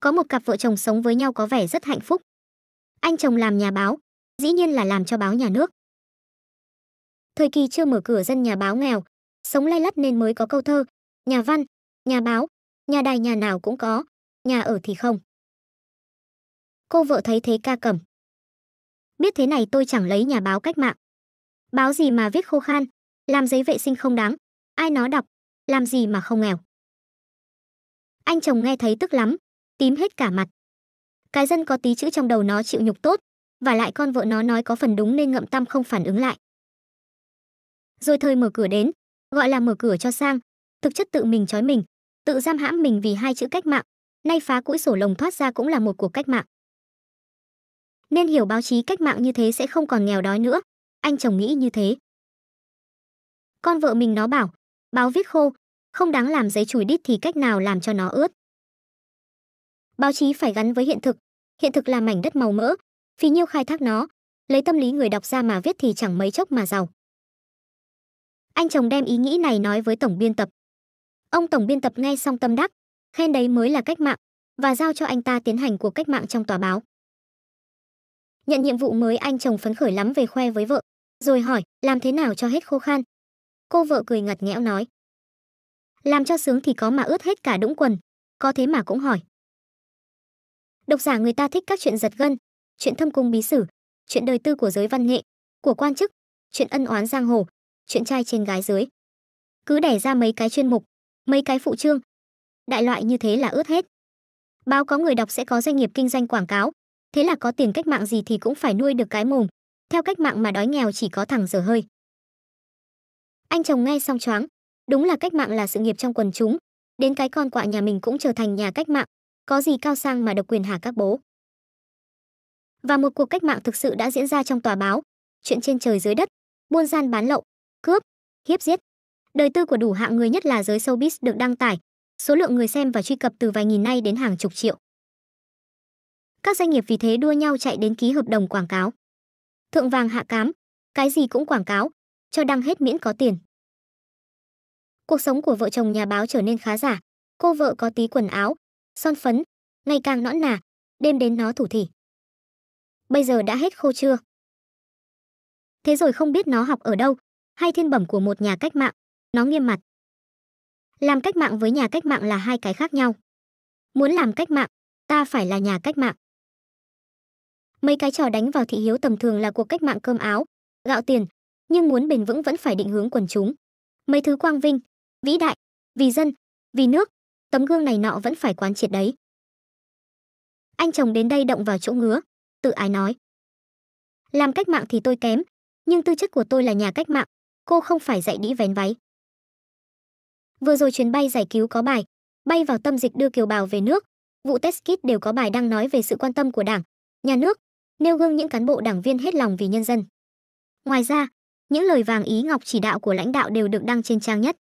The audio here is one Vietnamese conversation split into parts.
có một cặp vợ chồng sống với nhau có vẻ rất hạnh phúc anh chồng làm nhà báo dĩ nhiên là làm cho báo nhà nước thời kỳ chưa mở cửa dân nhà báo nghèo sống lay lắt nên mới có câu thơ nhà văn nhà báo nhà đài nhà nào cũng có nhà ở thì không cô vợ thấy thế ca cầm biết thế này tôi chẳng lấy nhà báo cách mạng báo gì mà viết khô khan làm giấy vệ sinh không đáng ai nó đọc làm gì mà không nghèo anh chồng nghe thấy tức lắm tím hết cả mặt. Cái dân có tí chữ trong đầu nó chịu nhục tốt, và lại con vợ nó nói có phần đúng nên ngậm tâm không phản ứng lại. Rồi thời mở cửa đến, gọi là mở cửa cho sang, thực chất tự mình trói mình, tự giam hãm mình vì hai chữ cách mạng, nay phá cũi sổ lồng thoát ra cũng là một cuộc cách mạng. Nên hiểu báo chí cách mạng như thế sẽ không còn nghèo đói nữa, anh chồng nghĩ như thế. Con vợ mình nó bảo, báo viết khô, không đáng làm giấy chùi đít thì cách nào làm cho nó ướt báo chí phải gắn với hiện thực hiện thực là mảnh đất màu mỡ phí nhiêu khai thác nó lấy tâm lý người đọc ra mà viết thì chẳng mấy chốc mà giàu anh chồng đem ý nghĩ này nói với tổng biên tập ông tổng biên tập nghe xong tâm đắc khen đấy mới là cách mạng và giao cho anh ta tiến hành cuộc cách mạng trong tòa báo nhận nhiệm vụ mới anh chồng phấn khởi lắm về khoe với vợ rồi hỏi làm thế nào cho hết khô khan cô vợ cười ngặt nghẽo nói làm cho sướng thì có mà ướt hết cả đũng quần có thế mà cũng hỏi Độc giả người ta thích các chuyện giật gân, chuyện thâm cung bí sử, chuyện đời tư của giới văn nghệ, của quan chức, chuyện ân oán giang hồ, chuyện trai trên gái dưới. Cứ đẻ ra mấy cái chuyên mục, mấy cái phụ chương. Đại loại như thế là ướt hết. Báo có người đọc sẽ có doanh nghiệp kinh doanh quảng cáo, thế là có tiền cách mạng gì thì cũng phải nuôi được cái mồm. Theo cách mạng mà đói nghèo chỉ có thằng dở hơi. Anh chồng nghe xong choáng, đúng là cách mạng là sự nghiệp trong quần chúng, đến cái con quạ nhà mình cũng trở thành nhà cách mạng, có gì cao sang mà độc quyền hả các bố? Và một cuộc cách mạng thực sự đã diễn ra trong tòa báo, chuyện trên trời dưới đất, buôn gian bán lậu, cướp, hiếp giết. Đời tư của đủ hạng người nhất là giới showbiz được đăng tải, số lượng người xem và truy cập từ vài nghìn nay đến hàng chục triệu. Các doanh nghiệp vì thế đua nhau chạy đến ký hợp đồng quảng cáo. Thượng vàng hạ cám, cái gì cũng quảng cáo, cho đăng hết miễn có tiền. Cuộc sống của vợ chồng nhà báo trở nên khá giả, cô vợ có tí quần áo, son phấn, ngày càng nõn nà, đêm đến nó thủ thỉ. Bây giờ đã hết khô chưa? Thế rồi không biết nó học ở đâu, hay thiên bẩm của một nhà cách mạng, nó nghiêm mặt. Làm cách mạng với nhà cách mạng là hai cái khác nhau. Muốn làm cách mạng, ta phải là nhà cách mạng. Mấy cái trò đánh vào thị hiếu tầm thường là cuộc cách mạng cơm áo, gạo tiền, nhưng muốn bền vững vẫn phải định hướng quần chúng. Mấy thứ quang vinh, vĩ đại, vì dân, vì nước, tấm gương này nọ vẫn phải quán triệt đấy anh chồng đến đây động vào chỗ ngứa tự ái nói làm cách mạng thì tôi kém nhưng tư chất của tôi là nhà cách mạng cô không phải dạy đĩ vén váy vừa rồi chuyến bay giải cứu có bài bay vào tâm dịch đưa kiều bào về nước vụ test kit đều có bài đăng nói về sự quan tâm của đảng nhà nước nêu gương những cán bộ đảng viên hết lòng vì nhân dân ngoài ra những lời vàng ý ngọc chỉ đạo của lãnh đạo đều được đăng trên trang nhất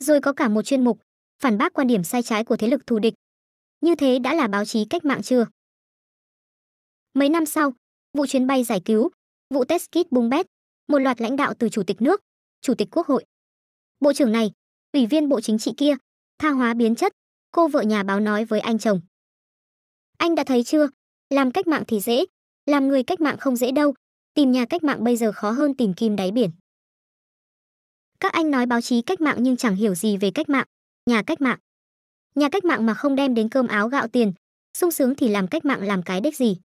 rồi có cả một chuyên mục phản bác quan điểm sai trái của thế lực thù địch. Như thế đã là báo chí cách mạng chưa? Mấy năm sau, vụ chuyến bay giải cứu, vụ test kit bung bét, một loạt lãnh đạo từ chủ tịch nước, chủ tịch quốc hội, bộ trưởng này, ủy viên bộ chính trị kia, tha hóa biến chất, cô vợ nhà báo nói với anh chồng. Anh đã thấy chưa, làm cách mạng thì dễ, làm người cách mạng không dễ đâu, tìm nhà cách mạng bây giờ khó hơn tìm kim đáy biển. Các anh nói báo chí cách mạng nhưng chẳng hiểu gì về cách mạng nhà cách mạng nhà cách mạng mà không đem đến cơm áo gạo tiền sung sướng thì làm cách mạng làm cái đích gì